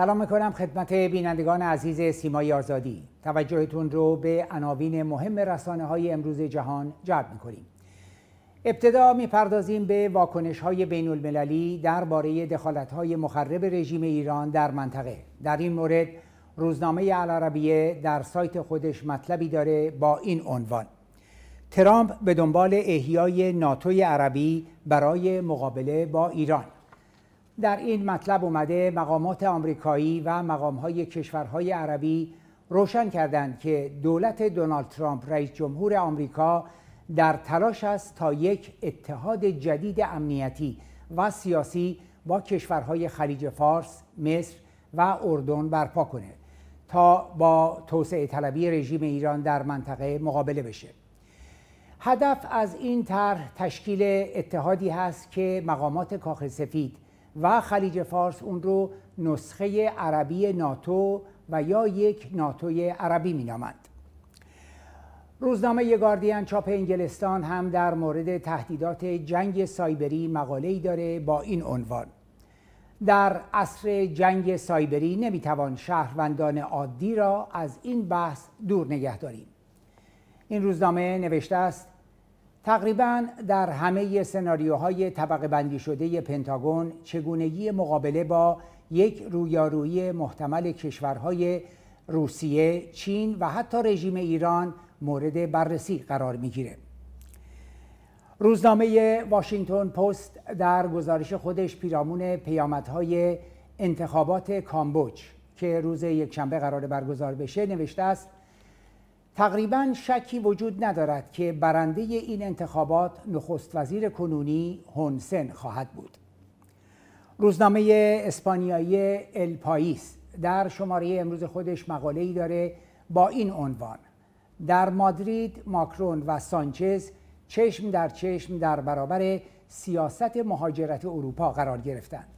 سلام میکنم خدمت بینندگان عزیز سیمای آزادی توجهتون رو به عناوین مهم رسانه های امروز جهان جلب میکنیم ابتدا میپردازیم به واکنش های بین المللی باره دخالت های مخرب رژیم ایران در منطقه در این مورد روزنامه العربیه در سایت خودش مطلبی داره با این عنوان ترامپ به دنبال احیای ناتوی عربی برای مقابله با ایران در این مطلب اومده مقامات آمریکایی و مقامهای کشورهای عربی روشن کردند که دولت دونالد ترامپ رئیس جمهور آمریکا در تلاش است تا یک اتحاد جدید امنیتی و سیاسی با کشورهای خلیج فارس، مصر و اردن برپا کنه تا با توسعه طلبی رژیم ایران در منطقه مقابله بشه هدف از این طرح تشکیل اتحادی هست که مقامات کاخ سفید و خلیج فارس اون رو نسخه عربی ناتو و یا یک ناتوی عربی نامند روزنامه گاردین چاپ انگلستان هم در مورد تهدیدات جنگ سایبری مقاله‌ای داره با این عنوان در عصر جنگ سایبری نمیتوان شهروندان عادی را از این بحث دور نگه داریم این روزنامه نوشته است تقریبا در همه سناریوهای طبقه بندی شده پنتاگون چگونگی مقابله با یک رویارویی محتمل کشورهای روسیه، چین و حتی رژیم ایران مورد بررسی قرار میگیره. روزنامه واشنگتن پست در گزارش خودش پیرامون پیامدهای انتخابات کامبوج که روز یکشنبه قرار برگزار بشه نوشته است تقریبا شکی وجود ندارد که برنده این انتخابات نخست وزیر کنونی هونسن خواهد بود روزنامه اسپانیایی ال در شماره امروز خودش مقاله داره با این عنوان در مادرید ماکرون و سانچز چشم در چشم در برابر سیاست مهاجرت اروپا قرار گرفتند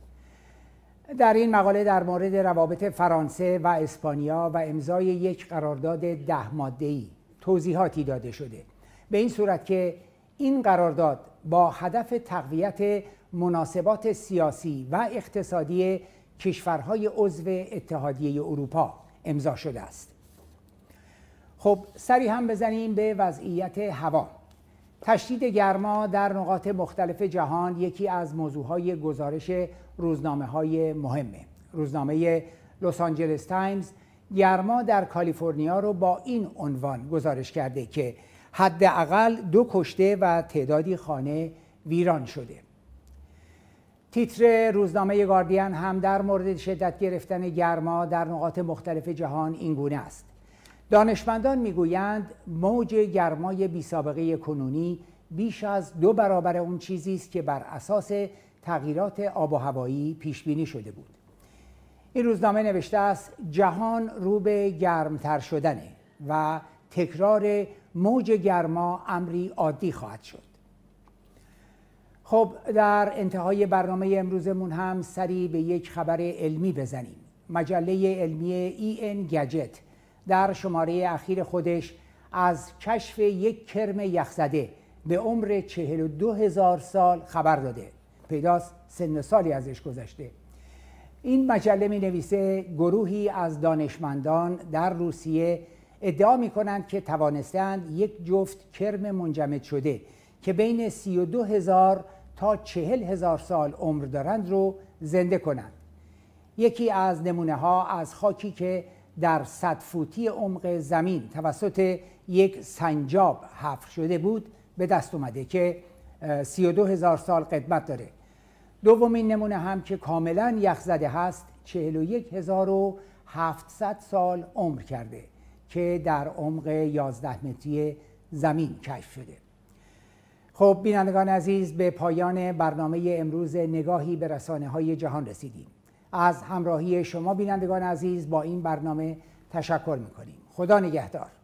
در این مقاله در مورد روابط فرانسه و اسپانیا و امضای یک قرارداد ده ای توضیحاتی داده شده به این صورت که این قرارداد با هدف تقویت مناسبات سیاسی و اقتصادی کشورهای عضو اتحادیه اروپا امضا شده است خب سری هم بزنیم به وضعیت هوا تشدید گرما در نقاط مختلف جهان یکی از موضوعهای گزارش روزنامه های مهمه روزنامه لس آنجلس تایمز گرما در کالیفرنیا رو با این عنوان گزارش کرده که حداقل دو کشته و تعدادی خانه ویران شده تیتر روزنامه گاردین هم در مورد شدت گرفتن گرما در نقاط مختلف جهان اینگونه است دانشمندان میگویند موج گرمای بی سابقه کنونی بیش از دو برابر اون چیزی است که بر اساس تغییرات آب و هوایی پیش بینی شده بود این روزنامه نوشته است جهان رو به گرمتر شدنه و تکرار موج گرما امری عادی خواهد شد خب در انتهای برنامه امروزمون هم سری به یک خبر علمی بزنیم مجله علمی این e گجت در شماره اخیر خودش از کشف یک کرم یخزده به عمر 42 هزار سال خبر داده پیداست سن سالی ازش گذشته این مجله می نویسه گروهی از دانشمندان در روسیه ادعا می کنند که توانستند یک جفت کرم منجمد شده که بین 32 هزار تا 40 هزار سال عمر دارند رو زنده کنند یکی از نمونه ها از خاکی که در صد فوتی عمق زمین توسط یک سنجاب حفر شده بود به دست اومده که 32 هزار سال قدمت داره دومین نمونه هم که کاملا یخ زده هست 700 سال عمر کرده که در عمق 11 متری زمین کشف شده خب بینندگان عزیز به پایان برنامه امروز نگاهی به رسانه های جهان رسیدیم از همراهی شما بینندگان عزیز با این برنامه تشکر میکنیم خدا نگهدار